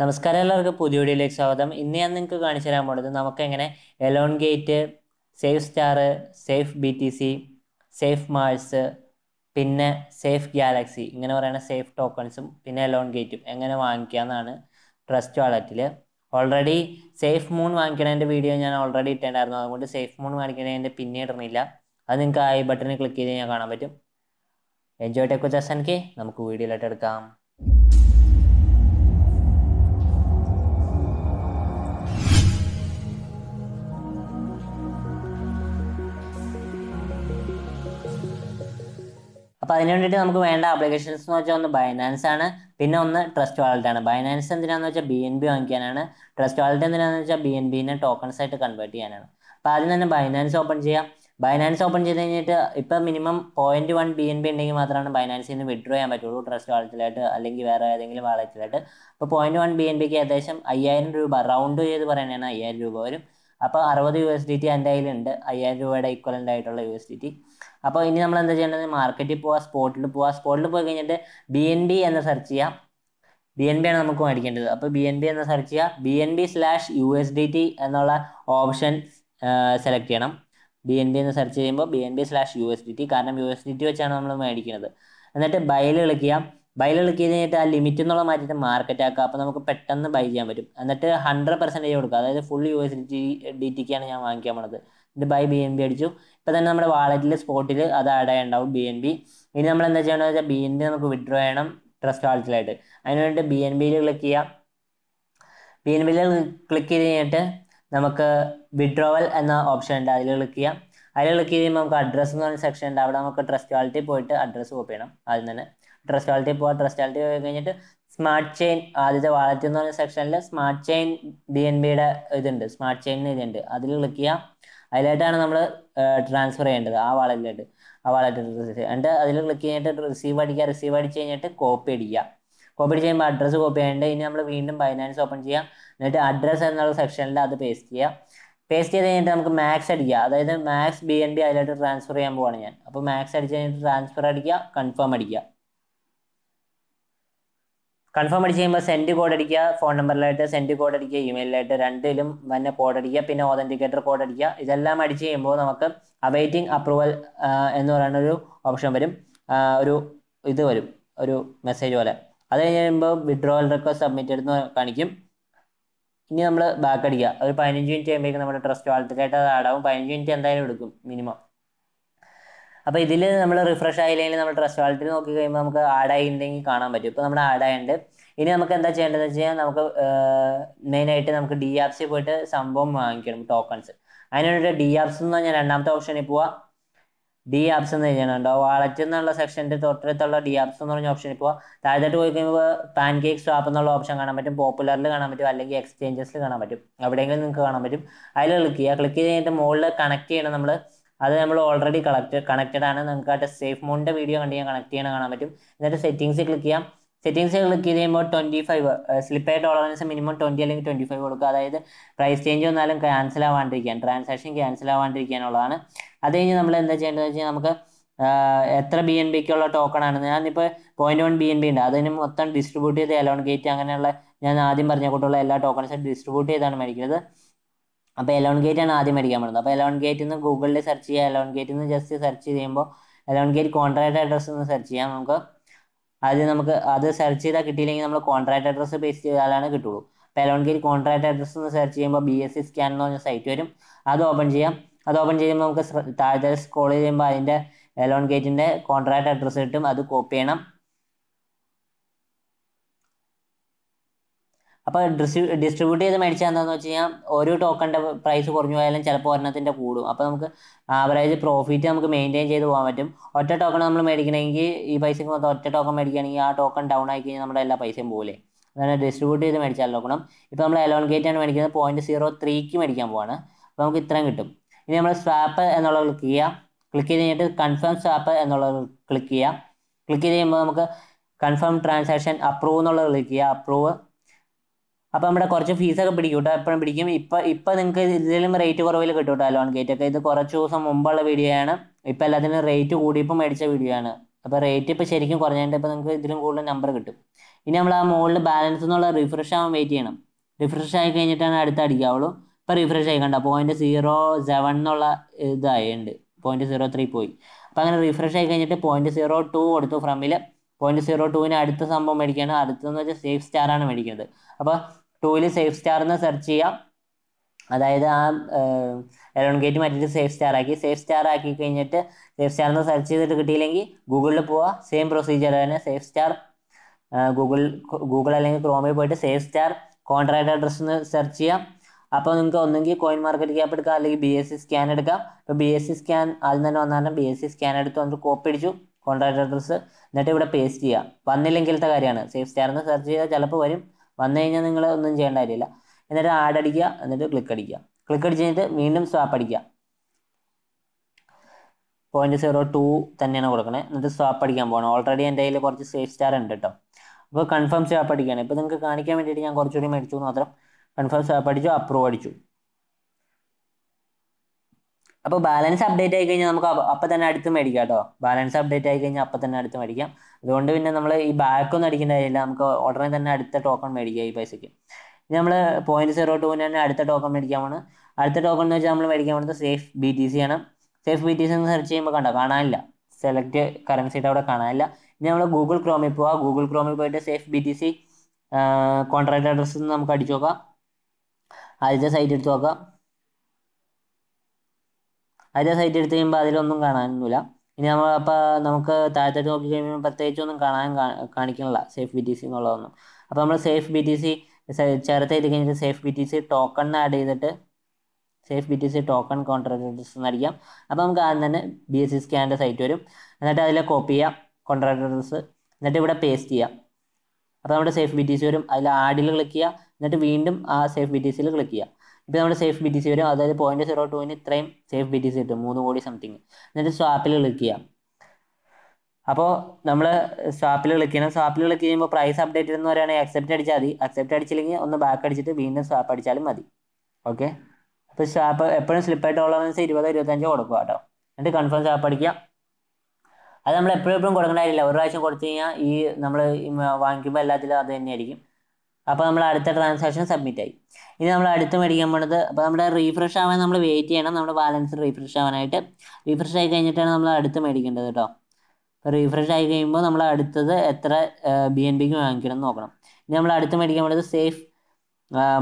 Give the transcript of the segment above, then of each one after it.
നമസ്കാരം എല്ലാവർക്കും പുതിയ വീഡിയോയിലേക്ക് സ്വാഗതം ഇന്ന് ഞാൻ നിങ്ങൾക്ക് കാണിച്ചു തരാൻ പോണത് നമുക്കെങ്ങനെ Elon gate safe star safe B T C safe Mars പിന്നെ സേഫ് ഗാലക്സി ഇങ്ങനെ പറയുന്ന സേഫ് ടോക്കൺസും പിന്നെ എലോൺ ഗേറ്റും എങ്ങനെ വാങ്ങിക്കുക എന്നാണ് ട്രസ്റ്റ് വാളറ്റിൽ ഓൾറെഡി സേഫ് മൂൺ വാങ്ങിക്കണതിൻ്റെ വീഡിയോ ഞാൻ ഓൾറെഡി ഇട്ടുണ്ടായിരുന്നു അതുകൊണ്ട് സേഫ് മൂൺ വാങ്ങിക്കണതിൻ്റെ പിന്നെ ഇടുന്നില്ല അത് നിങ്ങൾക്ക് ആ ബട്ടണിൽ ക്ലിക്ക് ചെയ്ത് ഞാൻ കാണാൻ പറ്റും എൻജോയ് ടെക്കോ വിത്ത് എനിക്ക് നമുക്ക് വീഡിയോയിലോട്ട് എടുക്കാം അപ്പൊ അതിന് വേണ്ടിട്ട് നമുക്ക് വേണ്ട ആപ്ലിക്കേഷൻസ് എന്ന് വെച്ചാൽ ഒന്ന് ബൈനാൻസ് ആണ് പിന്നെ ഒന്ന് ട്രസ്റ്റ് വാലറ്റ് ആണ് ബൈനാൻസ് എന്തിനാന്ന് വെച്ചാൽ ബി എൻ ബി വാങ്ങിക്കാനാണ് ട്രസ്റ്റ് വാലറ്റ് എന്തിനാന്ന് വെച്ചാൽ ബി എൻ ബിനെ ടോക്കൺസ് ആയിട്ട് കൺവേർട്ട് ചെയ്യാനാണ് അപ്പൊ ആദ്യം തന്നെ ബൈനാൻസ് ഓപ്പൺ ചെയ്യാം ബൈനാൻസ് ഓപ്പൺ ചെയ്ത് കഴിഞ്ഞിട്ട് ഇപ്പൊ minimum point one B N B ഉണ്ടെങ്കിൽ മാത്രമാണ് ബൈനാൻസിൽ നിന്ന് വിഡ്രോ ചെയ്യാൻ പറ്റുള്ളൂ ട്രസ്റ്റ് വാളറ്റിലായിട്ട് അല്ലെങ്കിൽ വേറെ ഏതെങ്കിലും വാളറ്റിലായിട്ട് അപ്പൊ പോയിന്റ് വൺ ബി എൻ ബിക്ക് ഏകദേശം അയ്യായിരം രൂപ റൗണ്ട് ചെയ്ത് പറയുന്നതാണ് അയ്യായിരം രൂപ വരും അപ്പോൾ അറുപത് യു എസ് ഡി ടി എൻ്റെ കയ്യിലുണ്ട് അയ്യായിരം രൂപയുടെ ഇക്വലൻ്റ് ആയിട്ടുള്ള യു എസ് ഡി ടി അപ്പോൾ ഇനി നമ്മൾ എന്താ ചെയ്യേണ്ടത് മാർക്കറ്റിൽ പോവാ സ്പോട്ടിൽ പോവാ സ്പോട്ടിൽ പോയി കഴിഞ്ഞിട്ട് ബി എൻ ബി എന്ന് സെർച്ച് ചെയ്യാം ബി എൻ ബി ആണ് നമുക്ക് മേടിക്കേണ്ടത് അപ്പോൾ ബി എൻ ബി എന്ന് സെർച്ച് ചെയ്യുക B N B slash U S D T എന്നുള്ള ഓപ്ഷൻ സെലക്ട് ചെയ്യണം ബി എൻ ബി എന്ന് സെർച്ച് ചെയ്യുമ്പോൾ B N B slash U S D T കാരണം യു എസ് ഡി ടി വെച്ചാണ് നമ്മൾ മേടിക്കുന്നത് എന്നിട്ട് ബൈൽ കളിക്കുക ബൈ ഇളക്കി കഴിഞ്ഞിട്ട് ആ ലിമിറ്റ് എന്നുള്ള മാറ്റിയിട്ട് മാർക്കറ്റ് ആക്കുക അപ്പോൾ നമുക്ക് പെട്ടെന്ന് ബൈ ചെയ്യാൻ പറ്റും എന്നിട്ട് ഹൺഡ്രഡ് പെർസെൻറ്റേജ് കൊടുക്കുക അതായത് full U S D D ടിക്കാണ് ഞാൻ വാങ്ങിക്കാൻ പോണത് ഇത് ബൈ ബി എൻ ബി അടിച്ചു ഇപ്പം തന്നെ നമ്മുടെ വാളറ്റിൽ സ്പോട്ടിൽ അത് ആഡ് ആയിണ്ടാവും ബി എൻ ബി ഇനി നമ്മൾ എന്താ ചെയ്യണമെന്ന് വെച്ചാൽ ബി എൻ ബി നമുക്ക് വിഡ്രോ ചെയ്യണം ട്രസ്റ്റ് വാളറ്റിലായിട്ട് അതിന് വേണ്ടി ബി എൻ ബിയിൽ ക്ലിക്ക് ചെയ്യാം ബി എൻ ബിയിൽ ക്ലിക്ക് ചെയ്ത് കഴിഞ്ഞിട്ട് നമുക്ക് വിഡ്രോവൽ എന്ന ഓപ്ഷൻ ഉണ്ട് അതിൽ ക്ലിക്ക് ചെയ്യാം അതിൽ ക്ലിക്ക് ചെയ്യുമ്പോൾ നമുക്ക് അഡ്രസ്സ് എന്ന് പറഞ്ഞ സെക്ഷൻ ഉണ്ട് അവിടെ നമുക്ക് ട്രസ്റ്റ് വാളറ്റിൽ പോയിട്ട് അഡ്രസ്സ് കോപ്പി ചെയ്യണം ആദ്യം തന്നെ ട്രസ്റ്റ് വാലറ്റിൽ പോവാ ട്രസ്റ്റ് പോയി കഴിഞ്ഞിട്ട് സ്മാർട്ട് ചെയിൻ ആദ്യത്തെ വാലറ്റ് എന്ന് പറഞ്ഞ സെക്ഷനിൽ സ്മാർട്ട് ചെയിൻ ബി എൻ ബിയുടെ ഇതുണ്ട് സ്മാർട്ട് ചെയിൻ ഇതുണ്ട് അതിൽ ക്ലിക്ക് ചെയ്യുക അതിലായിട്ടാണ് നമ്മൾ ട്രാൻസ്ഫർ ചെയ്യേണ്ടത് ആ വാളറ്റിലായിട്ട് ആ വാളറ്റ് എന്നിട്ട് അതിൽ ക്ലിക്ക് ചെയ്തിട്ട് റിസീവ് അടിക്കുക റിസീവ് അടിച്ച് കഴിഞ്ഞിട്ട് കോപ്പി അടിക്കുക കോപ്പി അടിച്ച് കഴിയുമ്പോൾ അഡ്രസ്സ് കോപ്പി ചെയ്യേണ്ടത് ഇനി നമ്മൾ വീണ്ടും ബൈനാൻസ് ഓപ്പൺ ചെയ്യാം എന്നിട്ട് അഡ്രസ്സ് എന്നുള്ള സെക്ഷനിൽ അത് പേസ്റ്റ് ചെയ്യുക പേസ്റ്റ് ചെയ്ത് കഴിഞ്ഞിട്ട് നമുക്ക് മാക്സ് അടിക്കുക അതായത് മാക്സ് ബി എൻ ബി അതിലായിട്ട് ട്രാൻസ്ഫർ ചെയ്യാൻ പോവാണ് ഞാൻ അപ്പോൾ മാക്സ് അടിച്ച് കഴിഞ്ഞിട്ട് ട്രാൻസ്ഫർ അടിക്കുക കൺഫേം അടിക്കുക കൺഫേം അടിച്ച് കഴിയുമ്പോൾ സെൻഡ് കോഡ് അടിക്കുക ഫോൺ നമ്പറിലായിട്ട് സെൻഡ് കോഡ് അടിക്കുക ഇമെയിലായിട്ട് രണ്ടിലും തന്നെ കോഡ് അടിക്കുക പിന്നെ ഓതൻറ്റിക്കേറ്റർ കോഡ് അടിക്കുക ഇതെല്ലാം അടിച്ച് കഴിയുമ്പോൾ നമുക്ക് അവൈറ്റിംഗ് അപ്രൂവൽ എന്ന് പറയുന്ന ഒരു ഓപ്ഷൻ വരും ഒരു ഇത് വരും ഒരു മെസ്സേജ് പോലെ അത് കഴിഞ്ഞ് കഴിയുമ്പോൾ വിഡ്രോവൽ റിക്വസ്റ്റ് സബ്മിറ്റ് എന്ന് കാണിക്കും ഇനി നമ്മൾ ബാക്ക് അടിക്കുക ഒരു പതിനഞ്ച് മിനിറ്റ് കഴിയുമ്പോഴേക്കും നമ്മുടെ ട്രസ്റ്റ് വാളത്തിലായിട്ട് അത് ആടാവും പതിനഞ്ച് മിനിറ്റ് എന്തായാലും എടുക്കും മിനിമം അപ്പോൾ ഇതിൽ നമ്മൾ റിഫ്രഷ് ആയില്ലെങ്കിൽ നമ്മൾ ട്രസ്റ്റ് വാളറ്റിൽ നോക്കി കഴിയുമ്പോൾ നമുക്ക് ആഡ് ആയിട്ടുണ്ടെങ്കിൽ കാണാൻ പറ്റും ഇപ്പോൾ നമ്മുടെ ആഡ് ആയിട്ടുണ്ട് ഇനി നമുക്ക് എന്താ ചെയ്യേണ്ടതെന്ന് വെച്ച് കഴിഞ്ഞാൽ നമുക്ക് മെയിനായിട്ട് നമുക്ക് ഡി ആപ്സിൽ പോയിട്ട് സംഭവം വാങ്ങിക്കണം ടോക്കൺസ് അതിനുവേണ്ടി ഡി ആപ്സ് എന്ന് പറഞ്ഞാൽ രണ്ടാമത്തെ ഓപ്ഷനിൽ പോവാം ഡി ആപ്സ് എന്ന് കഴിഞ്ഞാൽ വാളറ്റ് എന്നുള്ള സെക്ഷൻ്റെ തൊട്ടടുത്തുള്ള ഡി ആപ്സ് എന്ന് പറഞ്ഞ ഓപ്ഷനിൽ പോവാം താഴെത്തോട്ട് പോയി കഴിയുമ്പോൾ പാൻ കേക്ക് സ്വാപ്പ് എന്നുള്ള ഓപ്ഷൻ കാണാൻ പറ്റും പോപ്പുലറിൽ കാണാൻ പറ്റും അല്ലെങ്കിൽ എക്സ്ചേഞ്ചസിൽ കാണാൻ പറ്റും എവിടെയെങ്കിലും നിങ്ങൾക്ക് കാണാൻ പറ്റും അതിൽ ക്ലിക്ക് ചെയ്യുക ക്ലിക്ക് ചെയ്തിട്ട് മുകളിൽ കണക്ട് ചെയ്യണം നമ്മൾ അത് നമ്മൾ ഓൾറെഡി കളക്ട് കണക്റ്റഡ് ആണ് നിങ്ങൾക്ക് ആ സേഫ് മോണിൻ്റെ വീഡിയോ കണ്ട് ഞാൻ കണക്ട് ചെയ്യാൻ കാണാൻ പറ്റും എന്നിട്ട് സെറ്റിങ്സ് ക്ലിക്ക് ചെയ്യാം സെറ്റിങ്സ് ക്ലിക്ക് ചെയ്ത് കഴിയുമ്പോൾ ട്വൻറ്റി ഫൈവ് സ്ലിപ്പ് ആയ ടോളറൻസ് മിനിമം ട്വൻറ്റി അല്ലെങ്കിൽ ട്വൻറ്റി ഫൈവ് കൊടുക്കുക അതായത് പ്രൈസ് ചേഞ്ച് വന്നാലും ക്യാൻസൽ ആവാണ്ടിരിക്കാൻ ട്രാൻസാക്ഷൻ ക്യാൻസൽ ആവാണ്ടിരിക്കാനുള്ളതാണ് അത് കഴിഞ്ഞ് നമ്മൾ എന്താ ചെയ്യേണ്ടതെന്ന് വെച്ചാൽ നമുക്ക് എത്ര ബി എൻ ബിക്കുള്ള ടോക്കൺ ആണ് ഞാനിപ്പോൾ point one B N B ഉണ്ട് അതിന് മൊത്തം ഡിസ്ട്രിബ്യൂട്ട് ചെയ്ത് എലോൺ ഗേറ്റ് അങ്ങനെയുള്ള ഞാൻ ആദ്യം പറഞ്ഞ കൂട്ടുള്ള എല്ലാ ടോക്കൺസും ഡിസ്ട്രിബ്യൂട്ട് ചെയ്താണ് മേടിക്കുന്നത് അപ്പോൾ എലോൺ ഗേറ്റ് ആണ് ആദ്യം മേടിക്കാൻ പറ്റുന്നത് അപ്പോൾ എലോൺ ഗേറ്റ് നിന്ന് ഗൂഗിളിൽ സെർച്ച് ചെയ്യുക എലോൺ ഗേറ്റ് നിന്ന് ജസ്റ്റ് സെർച്ച് ചെയ്യുമ്പോൾ എലോൺ ഗേറ്റ് കോൺട്രാക്ട് അഡ്രസ്സ് ഒന്ന് സെർച്ച് ചെയ്യാം നമുക്ക് അത് നമുക്ക് അത് സെർച്ച് ചെയ്താൽ കിട്ടിയില്ലെങ്കിൽ നമ്മൾ കോൺട്രാക്ട് അഡ്രസ്സ് പേസ്റ്റ് ചെയ്താലാണ് കിട്ടുള്ളൂ അപ്പോൾ എലോൺ ഗേറ്റ് കോൺട്രാക്ട് അഡ്രസ്സ് ഒന്ന് സെർച്ച് ചെയ്യുമ്പോൾ ബി എസ് സി സ്കാൻ എന്ന് പറഞ്ഞ സൈറ്റ് വരും അത് ഓപ്പൺ ചെയ്യാം അത് ഓപ്പൺ ചെയ്യുമ്പോൾ നമുക്ക് താഴെ സ്ക്രോൾ ചെയ്യുമ്പോൾ അതിൻ്റെ എലോൺ ഗേറ്റിൻ്റെ കോൺട്രാക്ട് അഡ്രസ്സ് കിട്ടും അത് കോപ്പി ചെയ്യണം അപ്പോൾ ഡിസ്ട്രിബ്യൂട്ട് ചെയ്ത് മേടിച്ചതെന്നു വെച്ച് കഴിഞ്ഞാൽ ഓരോ ടോക്കണിൻ്റെ പ്രൈസ് കുറഞ്ഞു പോയാലും ചിലപ്പോൾ ഒരെണ്ണത്തിൻ്റെ കൂടും അപ്പോൾ നമുക്ക് ആവറേജ് പ്രോഫിറ്റ് നമുക്ക് മെയിൻറ്റെയിൻ ചെയ്ത് പോകാൻ പറ്റും ഒറ്റ ടോക്കൺ നമ്മൾ മേടിക്കണമെങ്കിൽ ഈ പൈസക്ക് മൊത്തം ഒറ്റ ടോക്കൺ മേടിക്കുകയാണെങ്കിൽ ആ ടോക്കൺ ഡൗൺ ആയി കഴിഞ്ഞാൽ നമ്മുടെ എല്ലാ പൈസയും പോലെ അതാണ് ഡിസ്ട്രിബ്യൂട്ട് ചെയ്ത് മേടിച്ചാൽ നോക്കണം ഇപ്പോൾ നമ്മൾ ഗേറ്റ് ആണ് മേടിക്കുന്നത് പോയിൻറ്റ് സീറോ ത്രീക്ക് മേടിക്കാൻ പോവാണ് അപ്പോൾ നമുക്ക് ഇത്രയും കിട്ടും ഇനി നമ്മൾ സ്വാപ്പ് എന്നുള്ളത് ക്ലിക്ക് ചെയ്യുക ക്ലിക്ക് ചെയ്ത് കഴിഞ്ഞിട്ട് കൺഫേം സ്വാപ്പ് എന്നുള്ളത് ക്ലിക്ക് ചെയ്യുക ക്ലിക്ക് ചെയ്ത് കഴിയുമ്പോൾ നമുക്ക് കൺഫേം ട്രാൻസാക്ഷൻ അപ്രൂവ് എന്നുള്ളത് ക്ലിക്ക് ചെയ്യുക അപ്രൂവ് അപ്പോൾ നമ്മുടെ കുറച്ച് ഫീസൊക്കെ പിടിക്കും കേട്ടോ എപ്പോഴും പിടിക്കും ഇപ്പോൾ ഇപ്പോൾ നിങ്ങൾക്ക് ഇതിലും റേറ്റ് കുറവിൽ കിട്ടും കേട്ടോ ലോൺ ഗേറ്റ് ഒക്കെ ഇത് കുറച്ച് ദിവസം മുമ്പുള്ള വീഡിയോ ആണ് ഇപ്പോൾ എല്ലാത്തിനും റേറ്റ് കൂടിയപ്പോൾ മേടിച്ച വീഡിയോ ആണ് അപ്പോൾ റേറ്റ് ഇപ്പോൾ ശരിക്കും കുറഞ്ഞിട്ട് ഇപ്പോൾ നിങ്ങൾക്ക് ഇതിലും കൂടുതൽ നമ്പർ കിട്ടും ഇനി നമ്മൾ ആ മുകളിൽ ബാലൻസ് എന്നുള്ള റിഫ്രഷ് ആവാൻ വെയിറ്റ് ചെയ്യണം റിഫ്രഷ് ആയി കഴിഞ്ഞിട്ടാണ് അടുത്ത അടിക്കാവുള്ളൂ ഇപ്പോൾ റിഫ്രഷ് ആയി കണ്ട പോയിൻറ്റ് സീറോ സെവൻ എന്നുള്ള ഇതായുണ്ട് പോയിൻറ്റ് സീറോ ത്രീ പോയി അപ്പോൾ അങ്ങനെ റിഫ്രഷ് ആയി കഴിഞ്ഞിട്ട് പോയിൻറ്റ് സീറോ ടു കൊടുത്തു ഫ്രമിൽ പോയിന്റ് സീറോ ടുവിന് അടുത്ത സംഭവം മേടിക്കുകയാണ് അടുത്തെന്ന് വെച്ചാൽ സേഫ് സ്റ്റാർ ആണ് മേടിക്കുന്നത് അപ്പോൾ ടൂവിൽ സേഫ് സ്റ്റാർ എന്ന് സെർച്ച് ചെയ്യാം അതായത് ആ എലോൺഗേറ്റ് മാറ്റിയിട്ട് സേഫ് സ്റ്റാർ ആക്കി സേഫ് സ്റ്റാർ ആക്കി കഴിഞ്ഞിട്ട് സേഫ് സ്റ്റാർ എന്ന് സെർച്ച് ചെയ്തിട്ട് കിട്ടിയില്ലെങ്കിൽ ഗൂഗിളിൽ പോവുക സെയിം പ്രൊസീജിയർ തന്നെ സേഫ് സ്റ്റാർ ഗൂഗിൾ ഗൂഗിൾ അല്ലെങ്കിൽ ക്രോമിൽ പോയിട്ട് സേഫ് സ്റ്റാർ കോൺട്രാക്ട് അഡ്രസ്സ് എന്ന് സെർച്ച് ചെയ്യാം അപ്പോൾ നിങ്ങൾക്ക് ഒന്നെങ്കിൽ കോയിൻ മാർക്കറ്റ് ക്യാപ്പ് എടുക്കാം അല്ലെങ്കിൽ ബി എസ് സി സ്കാൻ എടുക്കാം ഇപ്പോൾ ബി എസ് സി സ്കാൻ ആദ്യം തന്നെ വന്നാലും ബി എസ് സി സ്കാൻ എടുത്ത് നമുക്ക് കോപ്പി അടിച്ചു കോൺടാക്ട് അഡ്രസ്സ് എന്നിട്ട് ഇവിടെ പേസ്റ്റ് ചെയ്യുക വന്നില്ലെങ്കിലത്തെ കാര്യമാണ് സേഫ് സ്റ്റാർ എന്ന് സെർച്ച് ചെയ്താൽ ചിലപ്പോൾ വരും വന്നു കഴിഞ്ഞാൽ നിങ്ങൾ ഒന്നും ചെയ്യേണ്ട കാര്യമില്ല എന്നിട്ട് ആഡ് അടിക്കുക എന്നിട്ട് ക്ലിക്ക് അടിക്കുക ക്ലിക്ക് അടിച്ച് കഴിഞ്ഞിട്ട് വീണ്ടും സ്വാപ്പ് അടിക്കുക പോയിന്റ് സീറോ ടു തന്നെയാണ് കൊടുക്കണേ എന്നിട്ട് സ്വാപ്പ് അടിക്കാൻ പോകണം ഓൾറെഡി എൻ്റെ കയ്യിൽ കുറച്ച് സേഫ് സ്റ്റാർ ഉണ്ട് കേട്ടോ അപ്പോൾ കൺഫേം സ്വാപ്പ് അടിക്കുകയാണ് ഇപ്പോൾ നിങ്ങൾക്ക് കാണിക്കാൻ വേണ്ടിയിട്ട് ഞാൻ കുറച്ചുകൂടി മേടിച്ചു മാത്രം കൺഫേം സ്വാപ്പ് അടിച്ചു അപ്രൂവ് അടിച്ചു അപ്പോൾ ബാലൻസ് അപ്ഡേറ്റ് ആയി കഴിഞ്ഞാൽ നമുക്ക് അപ്പം തന്നെ അടുത്ത് മേടിക്കാം കേട്ടോ ബാലൻസ് അപ്ഡേറ്റ് ആയി കഴിഞ്ഞാൽ അപ്പം തന്നെ അടുത്ത് മേടിക്കാം അതുകൊണ്ട് പിന്നെ നമ്മൾ ഈ ബാക്കൊന്നും അടിക്കേണ്ട കാര്യമില്ല നമുക്ക് ഉടനെ തന്നെ അടുത്ത ടോക്കൺ മേടിക്കാം ഈ പൈസയ്ക്ക് ഇനി നമ്മൾ പോയിന്റ് സീറോ ടു തന്നെ അടുത്ത ടോക്കൺ മേടിക്കാൻ പോണ് അടുത്ത ടോക്കൺ എന്ന് വെച്ചാൽ നമ്മൾ മേടിക്കാൻ പോകുന്നത് സേഫ് ബി ടി സി ആണ് സേഫ് ബി ടി സി എന്ന് സെർച്ച് ചെയ്യുമ്പോൾ കണ്ടോ കാണാനില്ല സെലക്ട് കറൻസിയുടെ അവിടെ കാണാനില്ല ഇനി നമ്മൾ ഗൂഗിൾ ക്രോമിൽ പോവാം ഗൂഗിൾ ക്രോമിൽ പോയിട്ട് safe B T C contract address നമുക്ക് അടിച്ചു നോക്കാം ആദ്യത്തെ സൈറ്റ് എടുത്ത് നോക്കാം അതിൻ്റെ സൈറ്റ് എടുത്തു കഴിയുമ്പോൾ അതിലൊന്നും കാണാനൊന്നുമില്ല ഇനി നമ്മൾ അപ്പോൾ നമുക്ക് താഴത്തോട്ട് നോക്കി കഴിയുമ്പോൾ പ്രത്യേകിച്ചൊന്നും കാണാൻ കാണിക്കണില്ല സേഫ് ബി ടി സി എന്നുള്ളതൊന്നും അപ്പോൾ നമ്മൾ സേഫ് ബി ടി സി ചേർത്ത് ചെയ്ത് കഴിഞ്ഞിട്ട് safe B T C token add ചെയ്തിട്ട് safe B T C token contractors എന്നടിക്കാം അപ്പോൾ നമുക്ക് ആദ്യം തന്നെ ബി എസ് സി സ്കാനിൻ്റെ സൈറ്റ് വരും എന്നിട്ട് അതിലെ കോപ്പി ചെയ്യാം കോൺട്രാക്ടേഴ്സ് എന്നിട്ട് ഇവിടെ പേസ്റ്റ് ചെയ്യാം അപ്പോൾ നമ്മുടെ സേഫ് ബി ടി സി വരും അതിൽ ആഡിൽ ക്ലിക്ക് ചെയ്യുക എന്നിട്ട് വീണ്ടും ആ സേഫ് ബി ടി സിയിൽ ക്ലിക്ക് ചെയ്യുക ഇപ്പോൾ നമ്മുടെ സേഫ് ബി ടി സി വരും അതായത് പോയിന്റ് സീറോ ടുവിന് ഇത്രയും സേഫ് ബി ടി സി കിട്ടും മൂന്ന് കോടി സംതിങ് എന്നിട്ട് സ്വാപ്പിൽ ക്ലിക്ക് ചെയ്യാം അപ്പോൾ നമ്മൾ സ്വാപ്പിൽ ക്ലിക്ക് ചെയ്യണം സ്വാപ്പിൽ ക്ലിക്ക് ചെയ്യുമ്പോൾ പ്രൈസ് അപ്ഡേറ്റ് എന്ന് പറയുകയാണെങ്കിൽ അക്സെപ്റ്റ് അടിച്ചാൽ മതി അക്സെപ്റ്റ് അടിച്ചില്ലെങ്കിൽ ഒന്ന് ബാക്ക് അടിച്ചിട്ട് വീണ്ടും സ്വാപ്പ് അടിച്ചാലും മതി ഓക്കെ അപ്പോൾ സ്വാപ്പ് എപ്പോഴും സ്ലിപ്പായിട്ട് ഉള്ളതെന്ന് ഇരുപതോ ഇരുപത്തഞ്ചോ കൊടുക്കുക കേട്ടോ എന്നിട്ട് കൺഫേം സ്വാപ്പ് അടിക്കുക അത് നമ്മൾ എപ്പോഴും എപ്പോഴും കൊടുക്കേണ്ട കാര്യമില്ല ഒരു പ്രാവശ്യം കൊടുത്തു കഴിഞ്ഞാൽ ഈ നമ്മൾ വാങ്ങിക്കുമ്പോൾ എല്ലാത്തിലും അത് തന്നെയായിരിക്കും അപ്പോൾ നമ്മൾ അടുത്ത ട്രാൻസാക്ഷൻ സബ്മിറ്റ് ആയി ഇനി നമ്മൾ അടുത്ത് മേടിക്കാൻ പോണത് അപ്പോൾ നമ്മുടെ റീഫ്രഷ് ആവാൻ നമ്മൾ വെയിറ്റ് ചെയ്യണം നമ്മുടെ ബാലൻസ് റീഫ്രഷ് ആവാനായിട്ട് റീഫ്രഷ് ആയി കഴിഞ്ഞിട്ടാണ് നമ്മൾ അടുത്ത് മേടിക്കേണ്ടത് കേട്ടോ അപ്പോൾ റീഫ്രഷ് ആയി കഴിയുമ്പോൾ നമ്മൾ അടുത്തത് എത്ര ബി എൻ ബിക്ക് വാങ്ങിക്കണം എന്ന് നോക്കണം ഇനി നമ്മൾ അടുത്ത് മേടിക്കാൻ പോണത് സേഫ്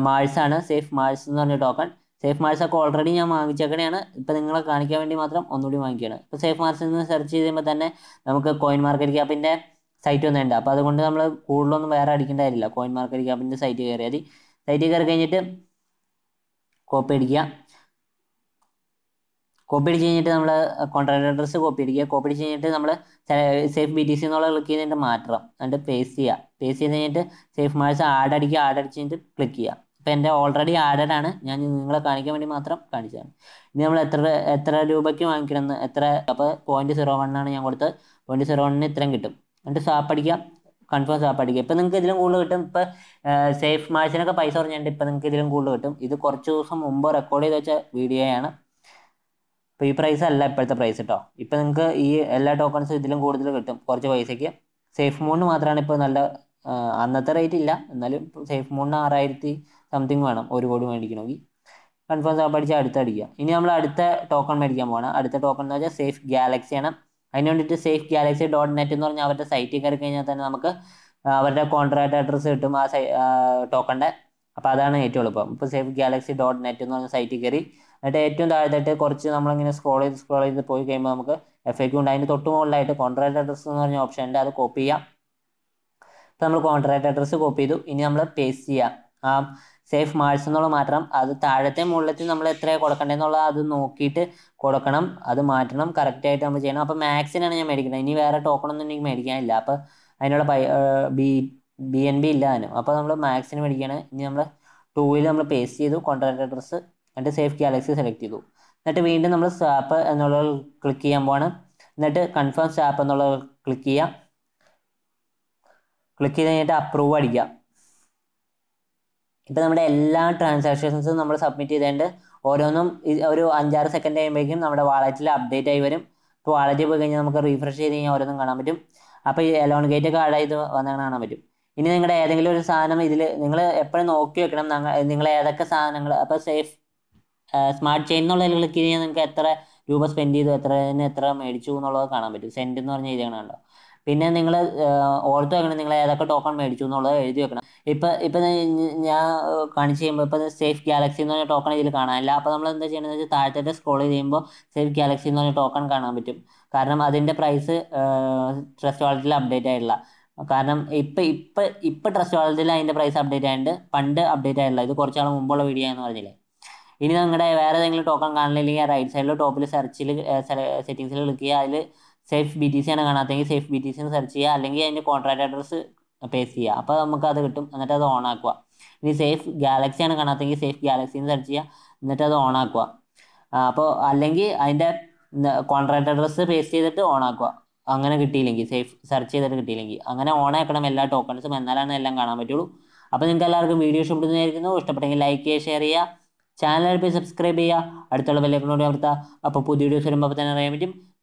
മാൾസ് ആണ് സേഫ് മാൾസ് എന്ന് പറഞ്ഞ ടോക്കൺ സേഫ് മാർസ് ഒക്കെ ഓൾറെഡി ഞാൻ വാങ്ങിച്ചേക്കണെയാണ് ഇപ്പോൾ നിങ്ങളെ കാണിക്കാൻ വേണ്ടി മാത്രം ഒന്നുകൂടി വാങ്ങിക്കുകയാണ് ഇപ്പോൾ സേഫ് മാർസിൽ നിന്ന് സെർച്ച് ചെയ്യുമ്പോൾ തന്നെ നമുക്ക് കോയിൻ മാർക്കറ്റ് ക്യാപ്പിൻ്റെ സൈറ്റ് ഒന്നും ഉണ്ട് അപ്പോൾ അതുകൊണ്ട് നമ്മൾ കൂടുതലൊന്നും വേറെ അടിക്കേണ്ട കാര്യമില്ല കോയിൻ മാർക്കറ്റ് ക്യാപിൻ്റെ സൈറ്റ് കയറിയാൽ മതി സൈറ്റ് കയറി കഴിഞ്ഞിട്ട് കോപ്പി അടിക്കുക കോപ്പി അടിച്ച് കഴിഞ്ഞിട്ട് നമ്മൾ കോൺട്രാക്ട് അഡ്രസ്സ് കോപ്പി അടിക്കുക കോപ്പി അടിച്ച് കഴിഞ്ഞിട്ട് നമ്മൾ സേഫ് ബി ടി സി എന്നുള്ള ക്ലിക്ക് ചെയ്തിട്ട് മാറ്റണം എന്നിട്ട് പേസ്റ്റ് ചെയ്യുക പേസ്റ്റ് ചെയ്ത് കഴിഞ്ഞിട്ട് സേഫ് മാർസ് ആഡ് അടിക്കുക ആഡ് അടിച്ച് കഴിഞ്ഞിട്ട് ക്ലിക്ക് ചെയ്യുക അപ്പോൾ എൻ്റെ ഓൾറെഡി ആഡഡ് ആണ് ഞാൻ നിങ്ങളെ കാണിക്കാൻ വേണ്ടി മാത്രം കാണിച്ചതാണ് ഇനി നമ്മൾ എത്ര എത്ര രൂപയ്ക്ക് വാങ്ങിക്കണമെന്ന് എത്ര അപ്പോൾ പോയിൻറ്റ് സീറോ വണ്ണാണ് ഞാൻ കൊടുത്തത് പോയിൻറ്റ് സീറോ വണ്ണിന് ഇത്രയും കിട്ടും എന്നിട്ട് സാപ്പടിക്കുക കൺഫേം സാപ്പടിക്കുക ഇപ്പം നിങ്ങൾക്ക് ഇതിലും കൂടുതൽ കിട്ടും ഇപ്പം സേഫ് മാച്ചിനൊക്കെ പൈസ കുറഞ്ഞിട്ടുണ്ട് ഇപ്പം നിങ്ങൾക്ക് ഇതിലും കൂടുതൽ കിട്ടും ഇത് കുറച്ച് ദിവസം മുമ്പ് റെക്കോർഡ് ചെയ്ത് വെച്ച വീഡിയോയാണ് അപ്പോൾ ഈ പ്രൈസ് അല്ല ഇപ്പോഴത്തെ പ്രൈസ് കേട്ടോ ഇപ്പം നിങ്ങൾക്ക് ഈ എല്ലാ ടോക്കൺസും ഇതിലും കൂടുതൽ കിട്ടും കുറച്ച് പൈസയ്ക്ക് സേഫ് മൂണിന് മാത്രമാണ് ഇപ്പോൾ നല്ല അന്നത്തെ റേറ്റ് ഇല്ല എന്നാലും സേഫ് മൂണിന് ആറായിരത്തി സംതിങ് വേണം ഒരു കോടി മേടിക്കണമെങ്കിൽ കൺഫേം സാപ്പടിച്ച് അടിക്കുക ഇനി നമ്മൾ അടുത്ത ടോക്കൺ മേടിക്കാൻ പോകണം അടുത്ത ടോക്കൺ എന്ന് വെച്ചാൽ സേഫ് ഗാലക്സിയാണ് അതിന് വേണ്ടിയിട്ട് സേഫ് ഗാലക്സി ഡോട്ട് നെറ്റ് എന്ന് പറഞ്ഞ അവരുടെ സൈറ്റിൽ കയറി കഴിഞ്ഞാൽ തന്നെ നമുക്ക് അവരുടെ കോൺട്രാക്ട് അഡ്രസ്സ് കിട്ടും ആ സൈ ടോക്കണിൻ്റെ അപ്പോൾ അതാണ് ഏറ്റവും എളുപ്പം ഇപ്പോൾ സേഫ് ഗാലക്സി ഡോട്ട് നെറ്റ് എന്ന് പറഞ്ഞ സൈറ്റിൽ കയറി എന്നിട്ട് ഏറ്റവും താഴത്തായിട്ട് കുറച്ച് നമ്മളിങ്ങനെ സ്ക്രോൾ ചെയ്ത് സ്ക്രോൾ ചെയ്ത് പോയി കഴിയുമ്പോൾ നമുക്ക് എഫ് ഐ ക്യൂ ഉണ്ട് അതിൻ്റെ തൊട്ട് മുകളിലായിട്ട് കോൺട്രാക്ട് അഡ്രസ്സ് എന്ന് പറഞ്ഞ ഓപ്ഷൻ ഉണ്ട് അത് കോപ്പി ചെയ്യാം ഇപ്പോൾ നമ്മൾ കോൺട്രാക്ട് അഡ്രസ്സ് കോപ്പി ചെയ്തു ഇനി നമ്മൾ പേസ്റ്റ് ചെയ്യാം ആ സേഫ് മാൾസ് എന്നുള്ള മാത്രം അത് താഴത്തെ മുകളിലത്തിൽ നമ്മൾ എത്ര കൊടുക്കണ്ടെന്നുള്ള അത് നോക്കിയിട്ട് കൊടുക്കണം അത് മാറ്റണം കറക്റ്റായിട്ട് നമ്മൾ ചെയ്യണം അപ്പോൾ മാക്സിനാണ് ഞാൻ മേടിക്കുന്നത് ഇനി വേറെ ടോക്കൺ ഒന്നും എനിക്ക് മേടിക്കാനില്ല അപ്പോൾ അതിനുള്ള പൈ ബി ബി എൻ ബി ഇല്ല അപ്പോൾ നമ്മൾ മാക്സിന് മേടിക്കുകയാണ് ഇനി നമ്മൾ ടൂവിൽ നമ്മൾ പേസ്റ്റ് ചെയ്തു കോൺട്രാക്ട് അഡ്രസ്സ് എന്നിട്ട് സേഫ് ഗാലക്സി സെലക്ട് ചെയ്തു എന്നിട്ട് വീണ്ടും നമ്മൾ സ്വാപ്പ് എന്നുള്ളത് ക്ലിക്ക് ചെയ്യാൻ പോവാണ് എന്നിട്ട് കൺഫേം സ്വാപ്പ് എന്നുള്ളത് ക്ലിക്ക് ചെയ്യാം ക്ലിക്ക് ചെയ്ത് കഴിഞ്ഞിട്ട് അപ്രൂവ് അടിക്കാം ഇപ്പം നമ്മുടെ എല്ലാ ട്രാൻസാക്ഷൻസും നമ്മൾ സബ്മിറ്റ് ചെയ്തേണ്ട ഓരോന്നും ഒരു അഞ്ചാറ് സെക്കൻഡ് കഴിയുമ്പോഴേക്കും നമ്മുടെ വാളറ്റിൽ അപ്ഡേറ്റ് ആയി വരും ഇപ്പോൾ വാളറ്റിൽ പോയി കഴിഞ്ഞാൽ നമുക്ക് റീഫ്രഷ് ചെയ്ത് കഴിഞ്ഞാൽ ഓരോന്നും കാണാൻ പറ്റും അപ്പോൾ ഈ ഗേറ്റ് ഒക്കെ ആഡ് വന്നാൽ കാണാൻ പറ്റും ഇനി നിങ്ങളുടെ ഏതെങ്കിലും ഒരു സാധനം ഇതിൽ നിങ്ങൾ എപ്പോഴും നോക്കി വെക്കണം നിങ്ങൾ ഏതൊക്കെ സാധനങ്ങൾ അപ്പോൾ സേഫ് സ്മാർട്ട് ചെയിൻ എന്നുള്ള ക്ലിക്ക് കഴിഞ്ഞാൽ നിങ്ങൾക്ക് എത്ര രൂപ സ്പെൻഡ് ചെയ്തു എത്ര എത്ര മേടിച്ചു എന്നുള്ളത് കാണാൻ പറ്റും സെൻറ്റ് എന്ന് പറഞ്ഞാൽ ഇതാണ് കണ്ടോ പിന്നെ നിങ്ങൾ ഓർത്ത് വെക്കണം നിങ്ങൾ ഏതൊക്കെ ടോക്കൺ മേടിച്ചു എന്നുള്ളത് എഴുതി വെക്കണം ഇപ്പം ഇപ്പം ഞാൻ കാണിച്ച് കഴിയുമ്പോൾ ഇപ്പം സേഫ് ഗാലക്സി എന്ന് പറഞ്ഞ ടോക്കൺ ഇതിൽ കാണാനില്ല അപ്പോൾ നമ്മൾ എന്താ ചെയ്യണമെന്ന് വെച്ചാൽ താഴത്തേക്ക് സ്ക്രോൾ ചെയ്യുമ്പോൾ സേഫ് ഗാലക്സി എന്ന് പറഞ്ഞ ടോക്കൺ കാണാൻ പറ്റും കാരണം അതിൻ്റെ പ്രൈസ് ട്രസ്റ്റ് വാളറ്റിൽ അപ്ഡേറ്റ് ആയിട്ടുള്ള കാരണം ഇപ്പം ഇപ്പം ഇപ്പം ട്രസ്റ്റ് വാളറ്റിൽ അതിൻ്റെ പ്രൈസ് അപ്ഡേറ്റ് ആയിട്ടുണ്ട് പണ്ട് അപ്ഡേറ്റ് ആയിട്ടുള്ള ഇത് കുറച്ചാൾ മുമ്പുള്ള വീഡിയോ എന്ന് പറഞ്ഞില്ലേ ഇനി നിങ്ങളുടെ വേറെ ഏതെങ്കിലും ടോക്കൺ കാണില്ലെങ്കിൽ റൈറ്റ് സൈഡിൽ ടോപ്പിൽ സെർച്ചിൽ സെറ്റിങ്സിൽ ക്ലിക്ക് ചെയ്യുക അതിൽ സേഫ് ബി ടി സി ആണ് കാണാത്തെങ്കിൽ സേഫ് ബി ടി സി എന്ന് സെർച്ച് ചെയ്യുക അല്ലെങ്കിൽ അതിൻ്റെ കോൺട്രാക്ട് അഡ്രസ്സ് പേസ്റ്റ് ചെയ്യുക അപ്പോൾ നമുക്ക് അത് കിട്ടും എന്നിട്ട് അത് ഓൺ ആക്കുക ഇനി സേഫ് ഗാലക്സി ആണ് കാണാത്തെങ്കിൽ സേഫ് ഗാലക്സി എന്ന് സെർച്ച് ചെയ്യുക എന്നിട്ട് അത് ഓൺ ആക്കുക അപ്പോൾ അല്ലെങ്കിൽ അതിൻ്റെ കോൺട്രാക്ട് അഡ്രസ്സ് പേസ്റ്റ് ചെയ്തിട്ട് ഓൺ ആക്കുക അങ്ങനെ കിട്ടിയില്ലെങ്കിൽ സേഫ് സെർച്ച് ചെയ്തിട്ട് കിട്ടിയില്ലെങ്കിൽ അങ്ങനെ ഓൺ ആക്കണം എല്ലാ ടോക്കൺസും എന്നാലാണ് എല്ലാം കാണാൻ പറ്റുള്ളൂ അപ്പോൾ നിങ്ങൾക്ക് എല്ലാവർക്കും വീഡിയോ ഇഷ്ടപ്പെടുന്നതായിരിക്കുന്നു ഇഷ്ടപ്പെട്ടെങ്കിൽ ലൈക്ക് ചെയ്യുക ഷെയർ ചെയ്യുക ചാനൽ പോയി സബ്സ്ക്രൈബ് ചെയ്യുക അടുത്തുള്ള ബെല്ലൈക്കണോട് അമർത്തുക അപ്പോൾ പുതിയ വീഡിയോസ് വരുമ്പോൾ അപ്പോൾ തന്നെ അറിയാൻ പറ്റും